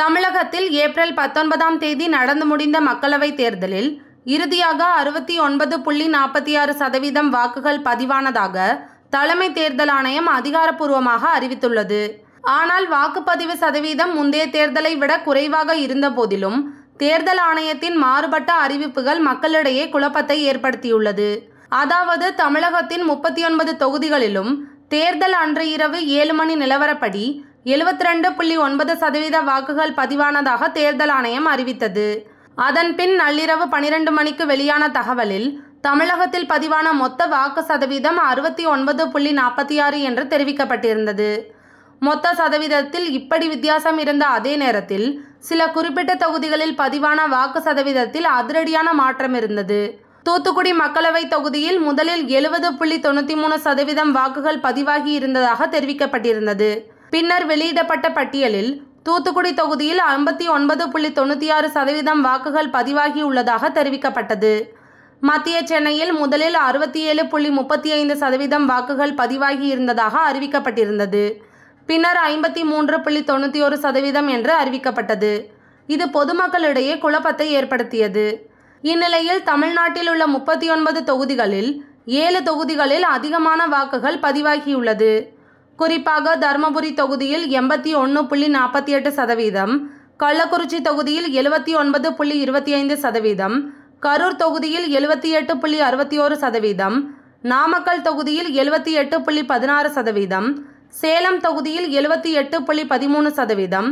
தமிழகத்தில் ஏப்ரல் பத்தொன்பதாம் தேதி நடந்து முடிந்த மக்களவைத் தேர்தலில் இறுதியாக அறுபத்தி ஒன்பது புள்ளி நாற்பத்தி ஆறு சதவீதம் வாக்குகள் பதிவானதாக தலைமை தேர்தல் ஆணையம் அதிகாரப்பூர்வமாக அறிவித்துள்ளது ஆனால் வாக்குப்பதிவு சதவீதம் முந்தைய தேர்தலை விட குறைவாக இருந்த போதிலும் தேர்தல் ஆணையத்தின் மாறுபட்ட அறிவிப்புகள் மக்களிடையே குழப்பத்தை ஏற்படுத்தியுள்ளது அதாவது தமிழகத்தின் முப்பத்தி ஒன்பது தொகுதிகளிலும் தேர்தல் அன்று இரவு ஏழு மணி நிலவரப்படி எழுபத்தி ரெண்டு புள்ளி ஒன்பது சதவீத வாக்குகள் பதிவானதாக தேர்தல் ஆணையம் அறிவித்தது அதன்பின் நள்ளிரவு பனிரெண்டு மணிக்கு வெளியான தகவலில் தமிழகத்தில் பதிவான மொத்த வாக்கு சதவீதம் அறுபத்தி ஒன்பது புள்ளி நாற்பத்தி ஆறு என்று தெரிவிக்கப்பட்டிருந்தது மொத்த சதவீதத்தில் இப்படி வித்தியாசம் இருந்த அதே நேரத்தில் சில குறிப்பிட்ட தொகுதிகளில் பதிவான வாக்கு சதவீதத்தில் அதிரடியான மாற்றம் இருந்தது தூத்துக்குடி மக்களவை தொகுதியில் முதலில் எழுபது புள்ளி தொண்ணூற்றி மூணு சதவீதம் வாக்குகள் பதிவாகி இருந்ததாக தெரிவிக்கப்பட்டிருந்தது பின்னர் வெளியிடப்பட்ட பட்டியலில் தூத்துக்குடி தொகுதியில் ஐம்பத்தி ஒன்பது புள்ளி தொண்ணூற்றி ஆறு சதவீதம் வாக்குகள் பதிவாகியுள்ளதாக தெரிவிக்கப்பட்டது மத்திய சென்னையில் முதலில் அறுபத்தி ஏழு புள்ளி முப்பத்தி ஐந்து சதவீதம் வாக்குகள் பதிவாகி இருந்ததாக அறிவிக்கப்பட்டிருந்தது பின்னர் ஐம்பத்தி மூன்று புள்ளி தொண்ணூற்றி ஒரு சதவீதம் என்று அறிவிக்கப்பட்டது இது பொதுமக்களிடையே குழப்பத்தை ஏற்படுத்தியது இந்நிலையில் தமிழ்நாட்டில் உள்ள முப்பத்தி ஒன்பது தொகுதிகளில் ஏழு தொகுதிகளில் அதிகமான வாக்குகள் பதிவாகியுள்ளது குறிப்பாக தருமபுரி தொகுதியில் எண்பத்தி ஒன்று புள்ளி நாற்பத்தி எட்டு சதவீதம் கள்ளக்குறிச்சி தொகுதியில் எழுபத்தி ஒன்பது புள்ளி இருபத்தி ஐந்து சதவீதம் கரூர் தொகுதியில் எழுபத்தி எட்டு புள்ளி அறுபத்தி ஓரு சதவீதம் நாமக்கல் தொகுதியில் எழுபத்தி எட்டு புள்ளி பதினாறு சதவீதம் சேலம் தொகுதியில் எழுபத்தி எட்டு புள்ளி பதிமூணு சதவீதம்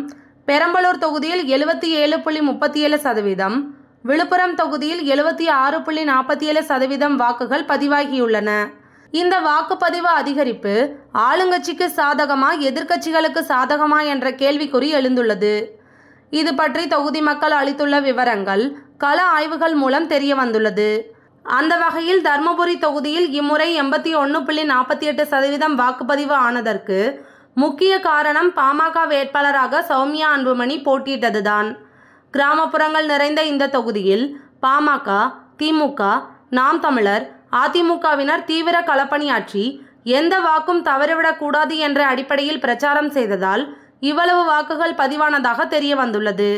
பெரம்பலூர் தொகுதியில் எழுபத்தி ஏழு புள்ளி முப்பத்தி ஏழு சதவீதம் விழுப்புரம் தொகுதியில் எழுபத்தி ஆறு புள்ளி நாற்பத்தி ஏழு சதவீதம் வாக்குகள் பதிவாகியுள்ளன இந்த வாக்குப்பதிவு அதிகரிப்பு ஆளுங்கட்சிக்கு சாதகமா எதிர்க்கட்சிகளுக்கு சாதகமா என்ற கேள்விக்குறி எழுந்துள்ளது இது பற்றி தொகுதி மக்கள் அளித்துள்ள விவரங்கள் கள ஆய்வுகள் மூலம் தெரிய வந்துள்ளது அந்த வகையில் தர்மபுரி தொகுதியில் இம்முறை எண்பத்தி ஒன்று புள்ளி நாற்பத்தி எட்டு சதவீதம் வாக்குப்பதிவு ஆனதற்கு முக்கிய காரணம் பாமக வேட்பாளராக சௌமியா அன்புமணி போட்டியிட்டதுதான் கிராமப்புறங்கள் நிறைந்த இந்த தொகுதியில் பாமக திமுக நாம் தமிழர் அதிமுகவினர் தீவிர களப்பணியாற்றி எந்த வாக்கும் தவறிவிடக்கூடாது என்ற அடிப்படையில் பிரச்சாரம் செய்ததால் இவ்வளவு வாக்குகள் பதிவானதாக தெரிய வந்துள்ளது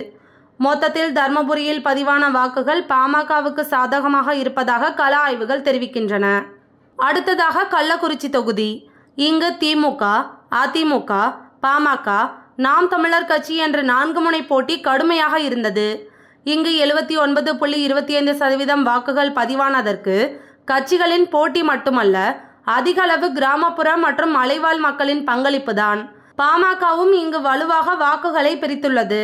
மொத்தத்தில் தர்மபுரியில் பதிவான வாக்குகள் பாமகவுக்கு சாதகமாக இருப்பதாக கள ஆய்வுகள் தெரிவிக்கின்றன அடுத்ததாக கள்ளக்குறிச்சி தொகுதி இங்கு திமுக அதிமுக பாமக நாம் தமிழர் கட்சி என்ற நான்கு முனை போட்டி கடுமையாக இருந்தது இங்கு எழுபத்தி ஒன்பது புள்ளி இருபத்தி ஐந்து சதவீதம் வாக்குகள் பதிவானதற்கு கட்சிகளின் போட்டி மட்டுமல்ல அதிக அளவு கிராமப்புற மற்றும் மலைவாழ் மக்களின் பங்களிப்பு தான் பாமகவும் இங்கு வலுவாக வாக்குகளை பிரித்துள்ளது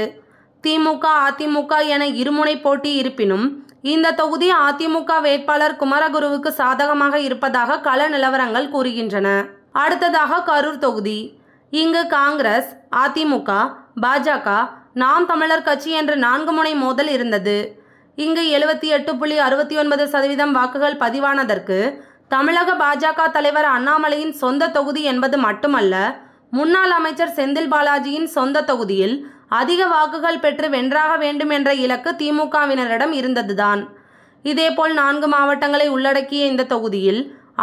திமுக அதிமுக என இருமுனை போட்டி இருப்பினும் இந்த தொகுதி அதிமுக வேட்பாளர் குமரகுருவுக்கு சாதகமாக இருப்பதாக கள நிலவரங்கள் கூறுகின்றன அடுத்ததாக கரூர் தொகுதி இங்கு காங்கிரஸ் அதிமுக பாஜக நாம் தமிழர் கட்சி என்ற நான்கு முனை மோதல் இருந்தது இங்கு எழுபத்தி எட்டு புள்ளி அறுபத்தி ஒன்பது சதவீதம் வாக்குகள் பதிவானதற்கு தமிழக பாஜக தலைவர் அண்ணாமலையின் சொந்த தொகுதி என்பது மட்டுமல்ல முன்னாள் அமைச்சர் செந்தில் பாலாஜியின் சொந்த தொகுதியில் அதிக வாக்குகள் பெற்று வென்றாக வேண்டும் என்ற இலக்கு திமுகவினரிடம் இருந்ததுதான் இதேபோல் நான்கு மாவட்டங்களை உள்ளடக்கிய இந்த தொகுதியில்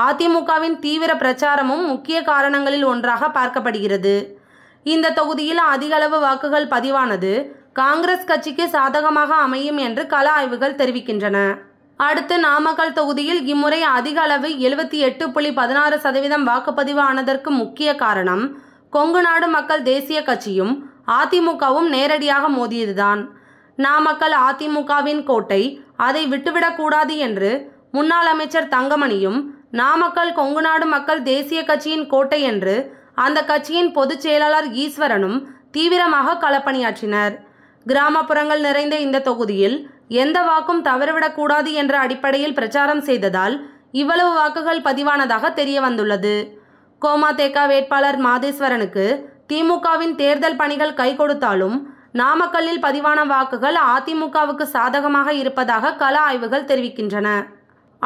அதிமுகவின் தீவிர பிரச்சாரமும் முக்கிய காரணங்களில் ஒன்றாக பார்க்கப்படுகிறது இந்த தொகுதியில் அதிகளவு வாக்குகள் பதிவானது காங்கிரஸ் கட்சிக்கு சாதகமாக அமையும் என்று கள ஆய்வுகள் தெரிவிக்கின்றன அடுத்து நாமக்கல் தொகுதியில் இம்முறை அதிக அளவு எழுபத்தி எட்டு புள்ளி பதினாறு சதவீதம் வாக்குப்பதிவு ஆனதற்கு முக்கிய காரணம் கொங்கு நாடு மக்கள் தேசிய கட்சியும் அதிமுகவும் நேரடியாக மோதியதுதான் நாமக்கல் அதிமுகவின் கோட்டை அதை விட்டுவிடக்கூடாது என்று முன்னாள் அமைச்சர் தங்கமணியும் நாமக்கல் கொங்கு நாடு மக்கள் தேசிய கட்சியின் கோட்டை என்று அந்த கட்சியின் பொதுச் செயலாளர் ஈஸ்வரனும் தீவிரமாக களப்பணியாற்றினர் கிராமப்புறங்கள் நிறைந்த இந்த தொகுதியில் எந்த வாக்கும் தவறுவிடக்கூடாது என்ற அடிப்படையில் பிரச்சாரம் செய்ததால் இவ்வளவு வாக்குகள் பதிவானதாக தெரிய வந்துள்ளது கோமாதேக வேட்பாளர் மாதேஸ்வரனுக்கு திமுகவின் தேர்தல் பணிகள் கை கொடுத்தாலும் நாமக்கல்லில் பதிவான வாக்குகள் அதிமுகவுக்கு சாதகமாக இருப்பதாக கள ஆய்வுகள் தெரிவிக்கின்றன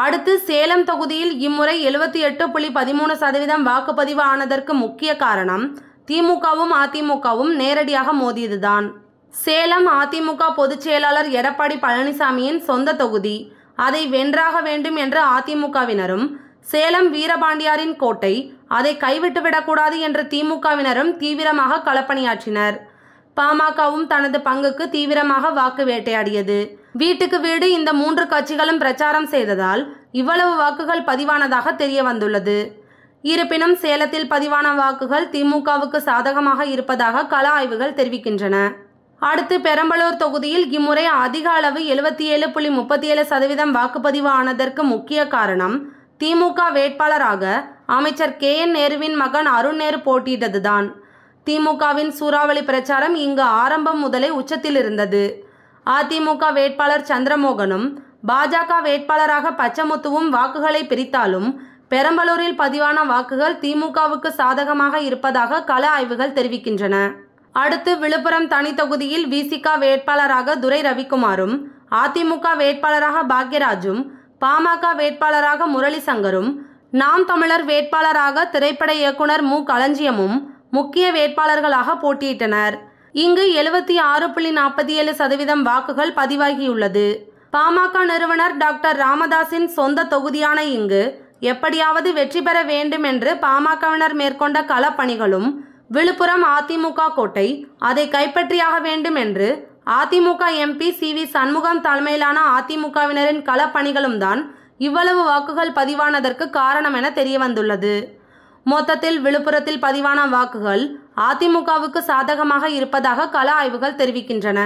அடுத்து சேலம் தொகுதியில் இம்முறை எழுபத்தி எட்டு புள்ளி பதிமூணு சதவீதம் வாக்குப்பதிவு ஆனதற்கு முக்கிய காரணம் திமுகவும் அதிமுகவும் நேரடியாக மோதியதுதான் சேலம் அதிமுக பொதுச் செயலாளர் எடப்பாடி பழனிசாமியின் சொந்த தொகுதி அதை வென்றாக வேண்டும் என்ற அதிமுகவினரும் சேலம் வீரபாண்டியாரின் கோட்டை அதை கைவிட்டுவிடக்கூடாது என்ற திமுகவினரும் தீவிரமாக களப்பணியாற்றினர் பாமகவும் தனது பங்குக்கு தீவிரமாக வாக்கு வேட்டையாடியது வீட்டுக்கு வீடு இந்த மூன்று கட்சிகளும் பிரச்சாரம் செய்ததால் இவ்வளவு வாக்குகள் பதிவானதாக தெரிய வந்துள்ளது இருப்பினும் சேலத்தில் பதிவான வாக்குகள் திமுகவுக்கு சாதகமாக இருப்பதாக கள ஆய்வுகள் தெரிவிக்கின்றன அடுத்து பெரம்பலூர் தொகுதியில் இம்முறை அதிக அளவு எழுபத்தி ஏழு புள்ளி முப்பத்தி ஏழு சதவீதம் வாக்குப்பதிவு ஆனதற்கு முக்கிய காரணம் திமுக வேட்பாளராக அமைச்சர் கே என் நேருவின் மகன் அருண் நேரு போட்டியிட்டதுதான் திமுகவின் சூறாவளி பிரச்சாரம் இங்கு ஆரம்பம் முதலே உச்சத்தில் இருந்தது அதிமுக வேட்பாளர் சந்திரமோகனும் பாஜக வேட்பாளராக பச்சமுத்துவும் வாக்குகளை பிரித்தாலும் பெரம்பலூரில் பதிவான வாக்குகள் திமுகவுக்கு சாதகமாக இருப்பதாக கள ஆய்வுகள் தெரிவிக்கின்றன அடுத்து விழுப்புரம் தனி தொகுதியில் விசிகா வேட்பாளராக துரை ரவிக்குமாரும் அதிமுக வேட்பாளராக பாக்யராஜும் பாமக வேட்பாளராக முரளி சங்கரும் நாம் தமிழர் வேட்பாளராக திரைப்பட இயக்குனர் மு களஞ்சியமும் முக்கிய வேட்பாளர்களாக போட்டியிட்டனர் இங்கு எழுபத்தி ஆறு புள்ளி நாற்பத்தி ஏழு சதவீதம் வாக்குகள் பதிவாகியுள்ளது பாமக நிறுவனர் டாக்டர் ராமதாஸின் சொந்த தொகுதியான இங்கு எப்படியாவது வெற்றி பெற வேண்டும் என்று பாமகவினர் மேற்கொண்ட களப்பணிகளும் விழுப்புரம் அதிமுக கோட்டை அதை கைப்பற்றியாக வேண்டும் என்று AIADMK MP C V Shanmugam தலைமையிலான அதிமுகவினரின் களப்பணிகளும் தான் இவ்வளவு வாக்குகள் பதிவானதற்கு காரணம் என தெரியவந்துள்ளது மொத்தத்தில் விழுப்புரத்தில் பதிவான வாக்குகள் அதிமுகவுக்கு சாதகமாக இருப்பதாக கள ஆய்வுகள் தெரிவிக்கின்றன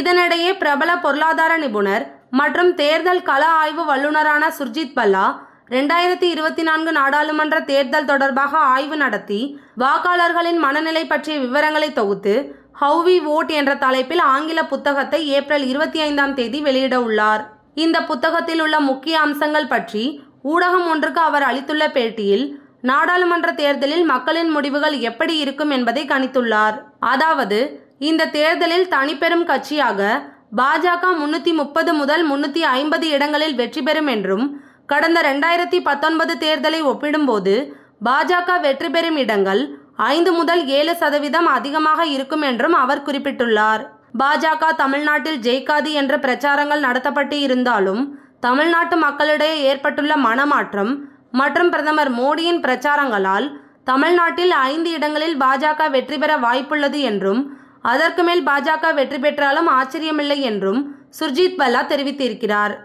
இதனிடையே பிரபல பொருளாதார நிபுணர் மற்றும் தேர்தல் கள ஆய்வு வல்லுநரான சுர்ஜித் பல்லா ரெண்டாயிரத்தி இருபத்தி நான்கு நாடாளுமன்ற தேர்தல் தொடர்பாக ஆய்வு நடத்தி வாக்காளர்களின் மனநிலை பற்றிய விவரங்களை தொகுத்து ஹவ் வி ஓட் என்ற தலைப்பில் ஆங்கில புத்தகத்தை ஏப்ரல் இருபத்தி ஐந்தாம் தேதி வெளியிட உள்ளார் இந்த புத்தகத்தில் உள்ள முக்கிய அம்சங்கள் பற்றி ஊடகம் ஒன்றுக்கு அவர் அளித்துள்ள பேட்டியில் நாடாளுமன்ற தேர்தலில் மக்களின் முடிவுகள் எப்படி இருக்கும் என்பதை கணித்துள்ளார் அதாவது இந்த தேர்தலில் தனிப்பெரும் கட்சியாக பாஜக முன்னூற்றி முப்பது முதல் முன்னூத்தி ஐம்பது இடங்களில் வெற்றி பெறும் என்றும் கடந்த ரெண்டாயிரத்தி பத்தொன்பது தேர்தலை ஒப்பிடும்போது பாஜக வெற்றி பெறும் இடங்கள் ஐந்து முதல் ஏழு சதவீதம் அதிகமாக இருக்கும் என்றும் அவர் குறிப்பிட்டுள்ளார் பாஜக தமிழ்நாட்டில் ஜெயிக்காது என்ற பிரச்சாரங்கள் நடத்தப்பட்டு இருந்தாலும் தமிழ்நாட்டு மக்களிடையே ஏற்பட்டுள்ள மனமாற்றம் மற்றும் பிரதமர் மோடியின் பிரச்சாரங்களால் தமிழ்நாட்டில் ஐந்து இடங்களில் பாஜக வெற்றி பெற வாய்ப்புள்ளது என்றும் அதற்கு மேல் பாஜக வெற்றி பெற்றாலும் ஆச்சரியமில்லை என்றும் சுர்ஜித் பல்லா தெரிவித்திருக்கிறார்